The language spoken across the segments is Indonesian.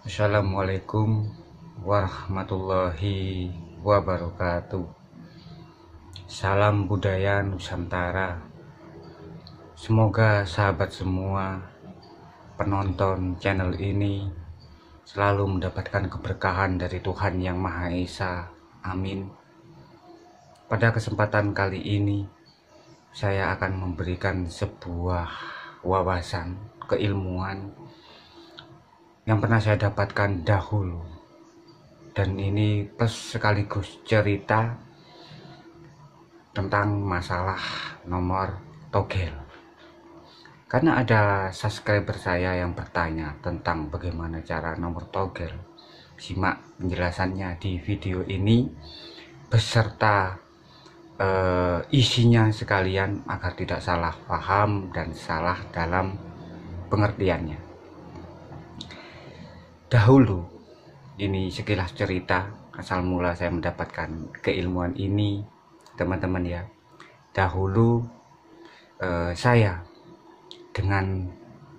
Assalamualaikum warahmatullahi wabarakatuh Salam budaya Nusantara Semoga sahabat semua penonton channel ini selalu mendapatkan keberkahan dari Tuhan Yang Maha Esa Amin Pada kesempatan kali ini saya akan memberikan sebuah wawasan keilmuan yang pernah saya dapatkan dahulu dan ini plus sekaligus cerita tentang masalah nomor togel karena ada subscriber saya yang bertanya tentang bagaimana cara nomor togel simak penjelasannya di video ini beserta uh, isinya sekalian agar tidak salah paham dan salah dalam pengertiannya Dahulu, ini sekilas cerita asal mula saya mendapatkan keilmuan ini, teman-teman ya. Dahulu eh, saya dengan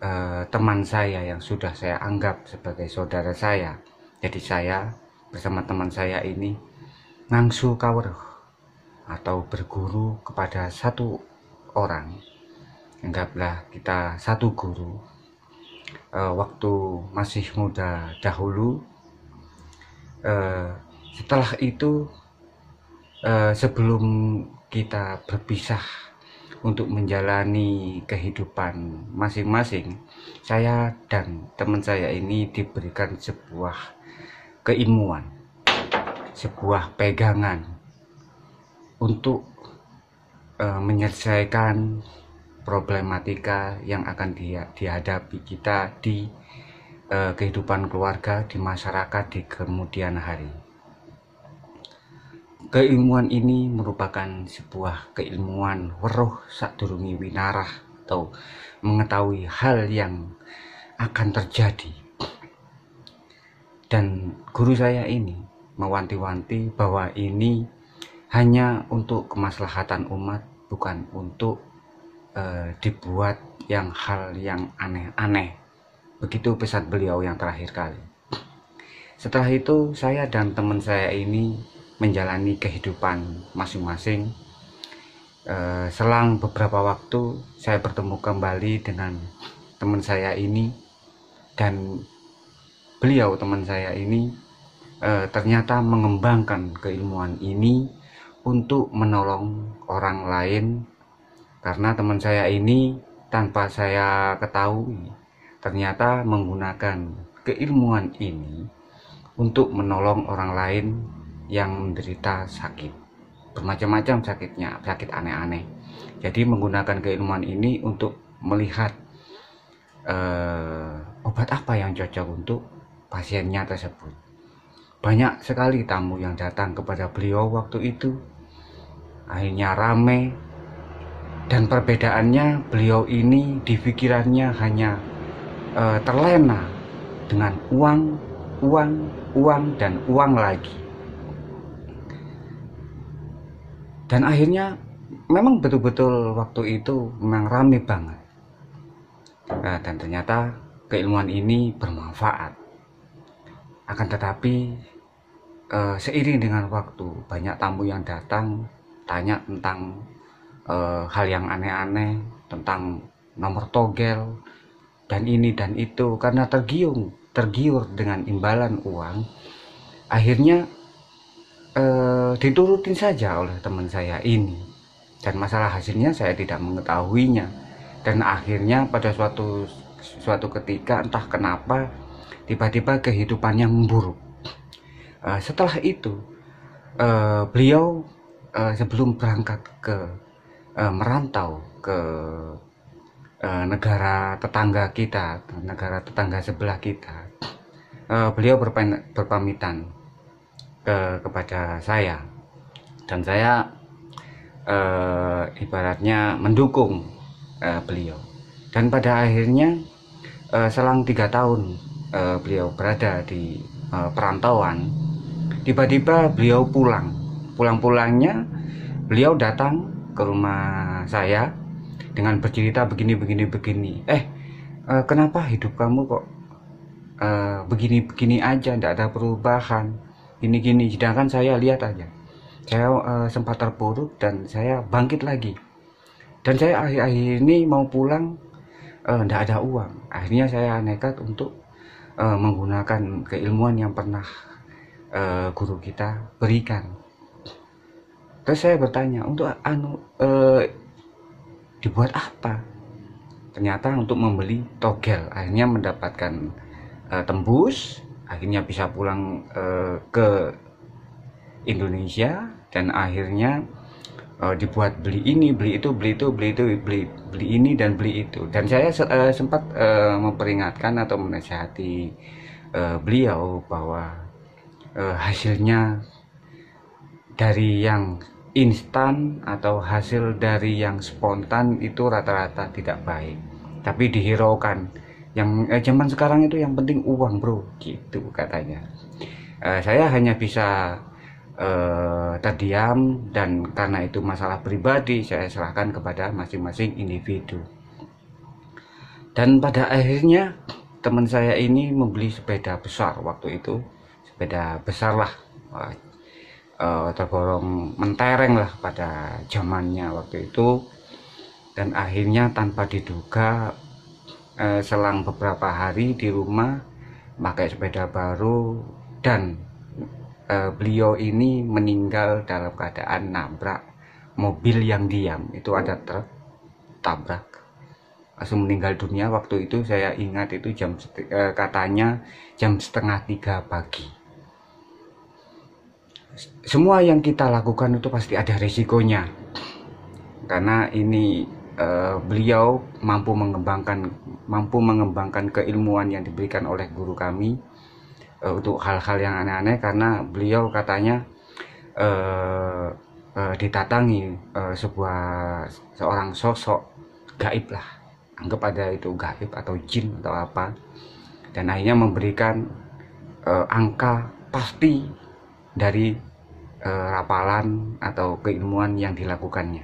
eh, teman saya yang sudah saya anggap sebagai saudara saya, jadi saya bersama teman saya ini ngangsu kaweruh atau berguru kepada satu orang. Anggaplah kita satu guru uh, waktu masih muda dahulu uh, setelah itu uh, sebelum kita berpisah untuk menjalani kehidupan masing-masing saya dan teman saya ini diberikan sebuah keilmuan sebuah pegangan untuk uh, menyelesaikan problematika yang akan dia, dihadapi kita di eh, kehidupan keluarga, di masyarakat di kemudian hari. Keilmuan ini merupakan sebuah keilmuan weruh sadurungi winarah atau mengetahui hal yang akan terjadi. Dan guru saya ini mewanti-wanti bahwa ini hanya untuk kemaslahatan umat, bukan untuk Eh, dibuat yang hal yang aneh-aneh. Begitu pesat beliau yang terakhir kali. Setelah itu saya dan teman saya ini menjalani kehidupan masing-masing. Eh, selang beberapa waktu saya bertemu kembali dengan teman saya ini dan beliau teman saya ini eh, ternyata mengembangkan keilmuan ini untuk menolong orang lain karena teman saya ini tanpa saya ketahui ternyata menggunakan keilmuan ini untuk menolong orang lain yang menderita sakit bermacam-macam sakitnya sakit aneh-aneh jadi menggunakan keilmuan ini untuk melihat eh, obat apa yang cocok untuk pasiennya tersebut banyak sekali tamu yang datang kepada beliau waktu itu akhirnya rame dan perbedaannya beliau ini di pikirannya hanya e, terlena dengan uang, uang, uang dan uang lagi. Dan akhirnya memang betul-betul waktu itu memang rame banget. E, dan ternyata keilmuan ini bermanfaat. Akan tetapi e, seiring dengan waktu banyak tamu yang datang tanya tentang uh, hal yang aneh-aneh tentang nomor togel dan ini dan itu karena tergiung tergiur dengan imbalan uang akhirnya uh, diturutin saja oleh teman saya ini dan masalah hasilnya saya tidak mengetahuinya dan akhirnya pada suatu suatu ketika entah kenapa tiba-tiba kehidupannya memburuk uh, eh, setelah itu uh, beliau uh, sebelum berangkat ke uh, merantau ke uh, negara tetangga kita, negara tetangga sebelah kita, uh, beliau berpen, berpamitan ke kepada saya dan saya uh, ibaratnya mendukung uh, beliau dan pada akhirnya uh, selang tiga tahun uh, beliau berada di uh, perantauan tiba-tiba beliau pulang pulang-pulangnya beliau datang ke rumah saya dengan bercerita begini begini begini eh uh, kenapa hidup kamu kok uh, begini begini aja tidak ada perubahan gini gini sedangkan saya lihat aja saya uh, sempat terpuruk dan saya bangkit lagi dan saya akhir-akhir ini mau pulang tidak ada uang akhirnya saya nekat untuk menggunakan keilmuan yang pernah guru kita berikan terus saya bertanya untuk anu eh, dibuat apa ternyata untuk membeli togel akhirnya mendapatkan eh, tembus akhirnya bisa pulang eh, ke Indonesia dan akhirnya eh, dibuat beli ini, beli itu, beli itu, beli itu, beli beli ini dan beli itu. Dan saya eh, sempat eh, memperingatkan atau menasihati beliau bahwa hasilnya dari yang instan atau hasil dari yang spontan itu rata-rata tidak baik tapi dihiraukan yang eh, zaman sekarang itu yang penting uang bro gitu katanya eh, saya hanya bisa eh, terdiam dan karena itu masalah pribadi saya serahkan kepada masing-masing individu dan pada akhirnya teman saya ini membeli sepeda besar waktu itu sepeda besar lah eh, uh, tergolong mentereng lah pada zamannya waktu itu dan akhirnya tanpa diduga uh, selang beberapa hari di rumah pakai sepeda baru dan uh, beliau ini meninggal dalam keadaan nabrak mobil yang diam itu ada truk tabrak langsung meninggal dunia waktu itu saya ingat itu jam katanya jam setengah tiga pagi semua yang kita lakukan itu pasti ada resikonya karena ini uh, beliau mampu mengembangkan mampu mengembangkan keilmuan yang diberikan oleh guru kami uh, untuk hal-hal yang aneh-aneh karena beliau katanya uh, eh, uh, ditatangi uh, sebuah seorang sosok gaib lah anggap ada itu gaib atau jin atau apa dan akhirnya memberikan uh, angka pasti dari eh, rapalan atau keilmuan yang dilakukannya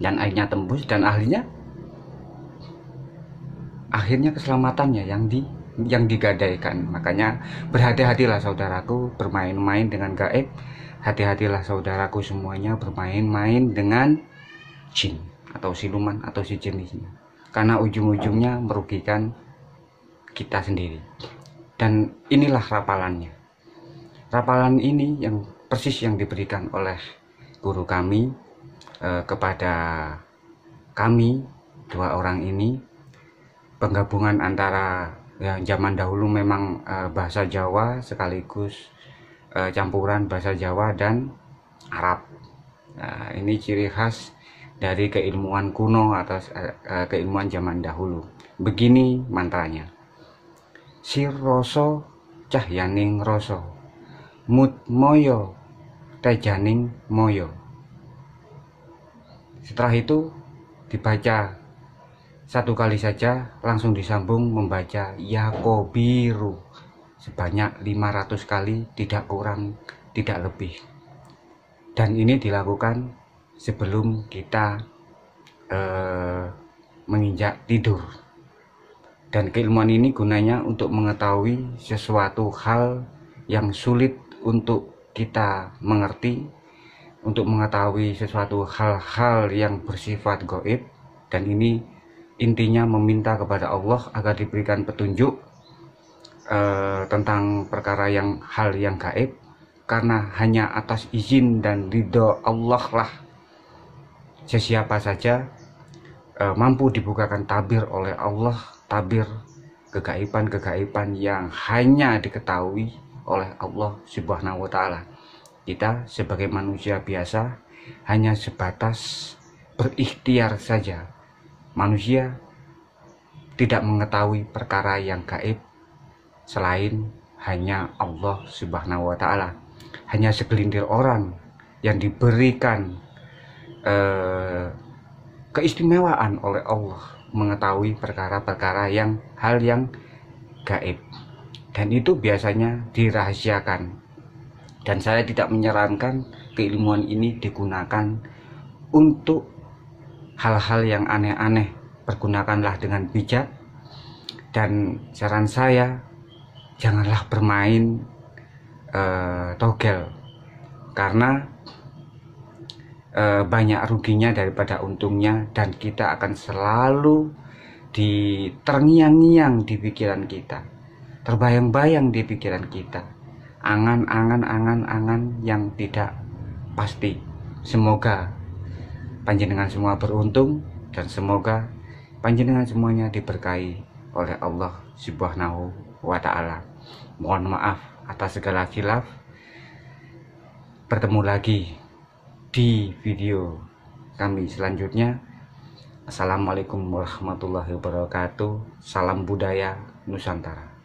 dan akhirnya tembus dan ahlinya akhirnya keselamatannya yang di yang digadaikan makanya berhati-hatilah saudaraku bermain-main dengan gaib hati-hatilah saudaraku semuanya bermain-main dengan jin atau siluman atau sejenisnya karena ujung-ujungnya merugikan kita sendiri dan inilah rapalannya rapalan ini yang persis yang diberikan oleh guru kami eh, kepada kami dua orang ini penggabungan antara ya, zaman dahulu memang eh, bahasa Jawa sekaligus eh, campuran bahasa Jawa dan Arab. Nah, ini ciri khas dari keilmuan kuno atau eh, eh, keilmuan zaman dahulu. Begini mantranya. Sir Roso cahyaning Roso Mut moyo Tejaning Moyo. Setelah itu dibaca satu kali saja langsung disambung membaca Yakobiru sebanyak 500 kali tidak kurang tidak lebih dan ini dilakukan sebelum kita eh, menginjak tidur dan keilmuan ini gunanya untuk mengetahui sesuatu hal yang sulit untuk kita mengerti untuk mengetahui sesuatu hal-hal yang bersifat goib dan ini intinya meminta kepada Allah agar diberikan petunjuk eh, tentang perkara yang hal yang gaib karena hanya atas izin dan ridho Allah lah sesiapa saja eh, mampu dibukakan tabir oleh Allah tabir kegaiban-kegaiban yang hanya diketahui oleh Allah Subhanahu wa taala. Kita sebagai manusia biasa hanya sebatas berikhtiar saja. Manusia tidak mengetahui perkara yang gaib selain hanya Allah Subhanahu wa taala. Hanya segelintir orang yang diberikan eh, keistimewaan oleh Allah mengetahui perkara-perkara yang hal yang gaib dan itu biasanya dirahasiakan dan saya tidak menyarankan keilmuan ini digunakan untuk hal-hal yang aneh-aneh pergunakanlah dengan bijak dan saran saya janganlah bermain uh, togel karena uh, banyak ruginya daripada untungnya dan kita akan selalu diterngiang ngiang di pikiran kita terbayang-bayang di pikiran kita angan-angan angan-angan yang tidak pasti semoga panjenengan semua beruntung dan semoga panjenengan semuanya diberkahi oleh Allah Subhanahu wa taala. Mohon maaf atas segala khilaf. Bertemu lagi di video kami selanjutnya. Assalamualaikum warahmatullahi wabarakatuh. Salam budaya Nusantara.